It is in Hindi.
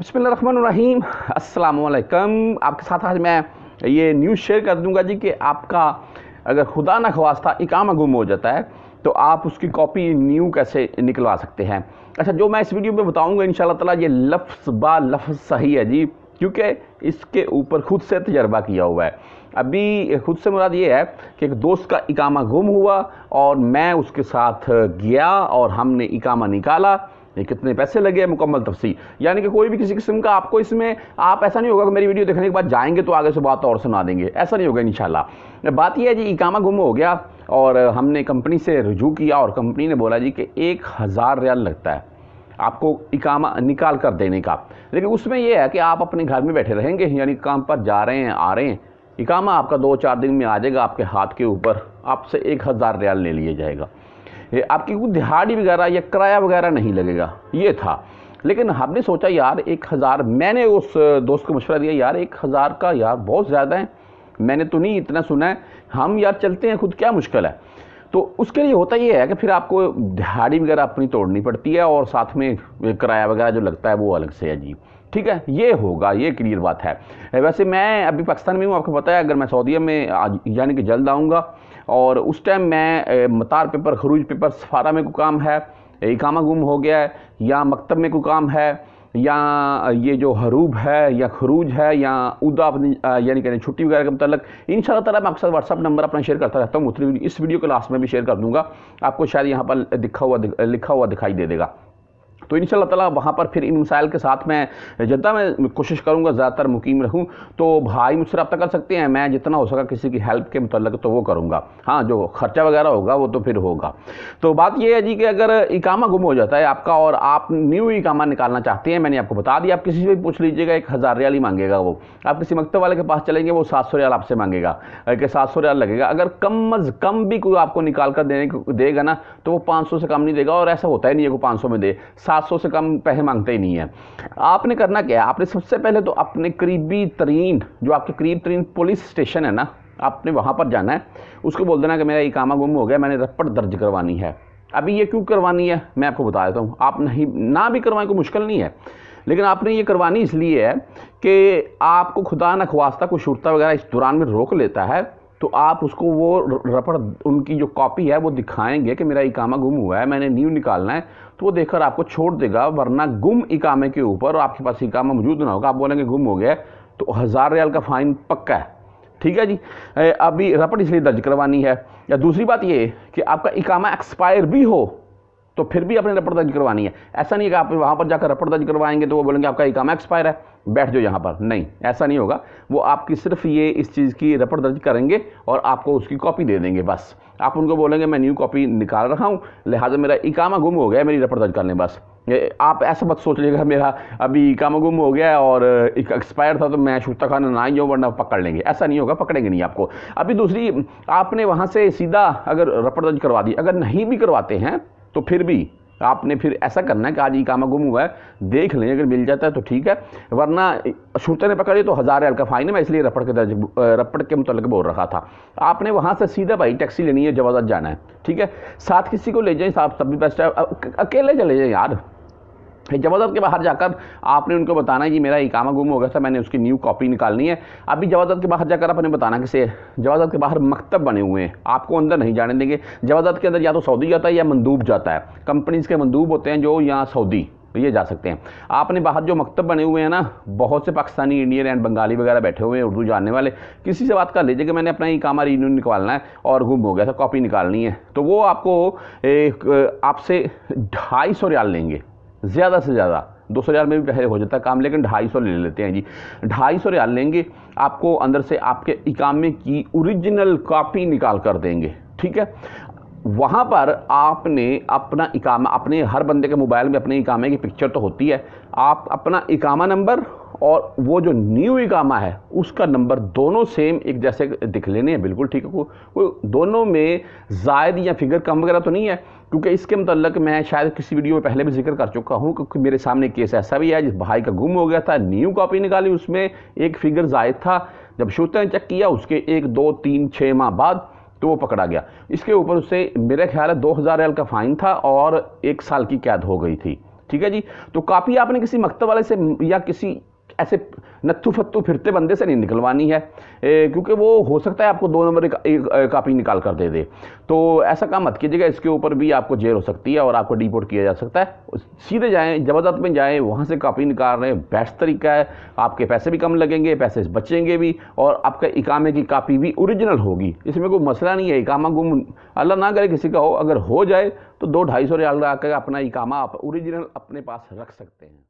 बसमीम असलकम आपके साथ आज मैं ये न्यूज़ शेयर कर दूंगा जी कि आपका अगर खुदा ना खवास्ता इकामा गुम हो जाता है तो आप उसकी कॉपी न्यू कैसे निकलवा सकते हैं अच्छा जो मैं इस वीडियो में बताऊंगा इन ताला ये लफ्ज़ बा लफ्ज़ सही है जी क्योंकि इसके ऊपर ख़ुद से तजर्बा किया हुआ है अभी ख़ुद से मुराद ये है कि एक दोस्त का इकामा गुम हुआ और मैं उसके साथ गया और हमने इकामा निकाला ये कितने पैसे लगे मुकम्मल तफसी यानी कि कोई भी किसी किस्म का आपको इसमें आप ऐसा नहीं होगा कि मेरी वीडियो देखने के बाद जाएंगे तो आगे से बात और सुना देंगे ऐसा नहीं होगा इन बात यह है जी इकामा गुम हो गया और हमने कंपनी से रजू किया और कंपनी ने बोला जी कि एक हज़ार रियाल लगता है आपको इकामा निकाल कर देने का लेकिन उसमें यह है कि आप अपने घर में बैठे रहेंगे यानी काम पर जा रहे हैं आ रहे हैं इकामा आपका दो चार दिन में आ जाएगा आपके हाथ के ऊपर आपसे एक हज़ार रियाल ले लिया जाएगा आपकी कोई दिहाड़ी वगैरह या किराया वगैरह नहीं लगेगा ये था लेकिन हमने सोचा यार एक हज़ार मैंने उस दोस्त को मशवरा दिया यार एक हज़ार का यार बहुत ज़्यादा है मैंने तो नहीं इतना सुना है हम यार चलते हैं खुद क्या मुश्किल है तो उसके लिए होता ये है कि फिर आपको दिहाड़ी वगैरह अपनी तोड़नी पड़ती है और साथ में किराया वगैरह जो लगता है वो अलग से है जी ठीक है ये होगा ये क्लियर बात है वैसे मैं अभी पाकिस्तान में हूँ आपको पता है अगर मैं सऊदीया में आज यानी कि जल्द आऊँगा और उस टाइम मैं मतार पेपर खरूज पेपर सफारा में को काम है इकामा गुम हो गया है या मकतब में को काम है या ये जो हरूब है या खरूज है या उदा अपनी यानी कहने छुट्टी वगैरह के मतलब इन शाला तला मैं अक्सर व्हाट्सअप नंबर अपना शेयर करता रहता हूँ उतनी इस वीडियो के लास्ट में भी शेयर कर दूँगा आपको शायद यहाँ पर दिखा हुआ लिखा हुआ दिखाई दे देगा तो इन तला वहाँ पर फिर इन मसाइल के साथ मैं जितना मैं कोशिश करूँगा ज़्यादातर मुकीम रहूँ तो भाई मुझसे रब्ता कर सकते हैं मैं जितना हो सका किसी की हेल्प के मतलब तो वो करूँगा हाँ जो खर्चा वगैरह होगा वो तो फिर होगा तो बात यह है जी कि अगर इकामा गुम हो जाता है आपका और आप न्यू इकामा निकालना चाहते हैं मैंने आपको बता दिया आप किसी से भी पूछ लीजिएगा एक हज़ार रियाल ही मांगेगा वो आप किसी मकतब वाले के पास चलेंगे वो सात सौ रियाल आपसे मांगेगा कि सात सौ रियाल लगेगा अगर कम अज़ कम भी कोई आपको निकाल कर देने देगा ना तो वो पाँच सौ से कम नहीं देगा और ऐसा होता ही नहीं है वो पाँच सौ में दे सात सौ से कम पैसे मांगते ही नहीं है आपने करना क्या है आपने सबसे पहले तो अपने करीबी तरीन जो आपके करीब तरीन पुलिस स्टेशन है ना आपने वहाँ पर जाना है उसको बोल देना कि मेरा ये कामा गुम हो गया मैंने रपट दर्ज करवानी है अभी ये क्यों करवानी है मैं आपको बता देता हूँ आप नहीं ना भी करवाएं कोई मुश्किल नहीं है लेकिन आपने ये करवानी इसलिए है कि आपको खुदा न खवास्ता कोई शुरता वगैरह इस दौरान में रोक लेता है तो आप उसको वो रपड़ उनकी जो कॉपी है वो दिखाएंगे कि मेरा इकामा गुम हुआ है मैंने न्यू निकालना है तो वो देखकर आपको छोड़ देगा वरना गुम इकामे के ऊपर आपके पास इकामा मौजूद ना होगा आप बोलेंगे गुम हो गया तो हज़ार रियाल का फ़ाइन पक्का है ठीक है जी अभी रपट इसलिए दर्ज करवानी है या दूसरी बात ये कि आपका इकामा एक्सपायर भी हो तो फिर भी अपने रपड़ दर्ज करवानी है ऐसा नहीं है कि आप वहाँ पर जाकर रपट दर्ज करवाएंगे तो वो बोलेंगे आपका काम एक्सपायर है बैठ जाओ यहाँ पर नहीं ऐसा नहीं होगा वो आपकी सिर्फ ये इस चीज़ की रपड़ दर्ज करेंगे और आपको उसकी कॉपी दे देंगे बस आप उनको बोलेंगे मैं न्यू कॉपी निकाल रहा हूँ लिहाजा मेरा कामा गुम हो गया मेरी रपड़ दर्ज कर लें बस आप ऐसा मत लीजिएगा मेरा अभी कामा गुम हो गया और एक्सपायर था तो मैं शुक्ता खाना ना ही जाऊँ वरना पकड़ लेंगे ऐसा नहीं होगा पकड़ेंगे नहीं आपको अभी दूसरी आपने वहाँ से सीधा अगर रपड़ दर्ज करवा दी अगर नहीं भी करवाते हैं तो फिर भी आपने फिर ऐसा करना है कि आज ई कामा गुम हुआ है देख लें अगर मिल जाता है तो ठीक है वरना छूटे ने पकड़े तो हज़ार हल्का का फ़ाइन है मैं इसलिए रपड़ के दर्ज रपड़ के मुतल बोल रहा था आपने वहाँ से सीधा भाई टैक्सी लेनी है जवाजात जाना है ठीक है साथ किसी को ले जाएं साहब तब भी बेस्ट है अकेले चले जाएँ यार जवादत के बाहर जाकर आपने उनको बताना है कि मेरा इकामा गुम हो गया था मैंने उसकी न्यू कॉपी निकालनी है अभी जवादत के बाहर जाकर आपने बताना किसे जवादत के बाहर मकतब बने हुए हैं आपको अंदर नहीं जाने देंगे जवादत के अंदर या तो सऊदी जाता है या मंदूब जाता है कंपनीज के मंदूब होते हैं जो यहाँ सऊदी ये जा सकते हैं आपने बाहर जो मकतब बने हुए हैं ना बहुत से पाकिस्तानी इंडियन एंड बंगाली वगैरह बैठे हुए हैं उर्दू जानने वाले किसी से बात कर लीजिए कि मैंने अपना ही कामा रीन्यू निकालना है और गुम हो गया था कॉपी निकालनी है तो वो आपको आपसे ढाई सौ रियाल लेंगे ज़्यादा से ज़्यादा दो सौ रियाल में भी पहले हो जाता है काम लेकिन ढाई सौ ले लेते हैं जी ढाई सौ रियाल लेंगे आपको अंदर से आपके इकामे की ओरिजिनल कॉपी निकाल कर देंगे ठीक है वहाँ पर आपने अपना इकामा अपने हर बंदे के मोबाइल में अपने इकामे की पिक्चर तो होती है आप अपना इकामा नंबर और वो जो न्यू इगामा है उसका नंबर दोनों सेम एक जैसे दिख लेने हैं बिल्कुल ठीक है को, को दोनों में जायद या फिगर कम वगैरह तो नहीं है क्योंकि इसके मतलब मैं शायद किसी वीडियो में पहले भी जिक्र कर चुका हूँ क्योंकि मेरे सामने केस ऐसा भी है जिस भाई का गुम हो गया था न्यू कॉपी निकाली उसमें एक फिगर जायद था जब श्रोता ने चेक किया उसके एक दो तीन छः माह बाद तो वो पकड़ा गया इसके ऊपर उससे मेरा ख्याल है दो हज़ार का फ़ाइन था और एक साल की कैद हो गई थी ठीक है जी तो कापी आपने किसी मकतब वाले से या किसी ऐसे नत्थू फत्थू फिरते बंदे से नहीं निकलवानी है ए, क्योंकि वो हो सकता है आपको दो नंबर कापी निकाल कर दे दे तो ऐसा काम मत कीजिएगा इसके ऊपर भी आपको जेल हो सकती है और आपको डिपोर्ट किया जा सकता है सीधे जाएँ जमात में जाएँ वहाँ से कापी निकाल रहे हैं बेस्ट तरीका है आपके पैसे भी कम लगेंगे पैसे बचेंगे भी और आपका इकामे की कापी भी ओरिजिनल होगी इसमें कोई मसला नहीं है इकामा गुम अल्लाह ना करे किसी का हो अगर हो जाए तो दो ढाई सौ रियाल कर अपना इकामा आप ओरिजिनल अपने पास रख सकते हैं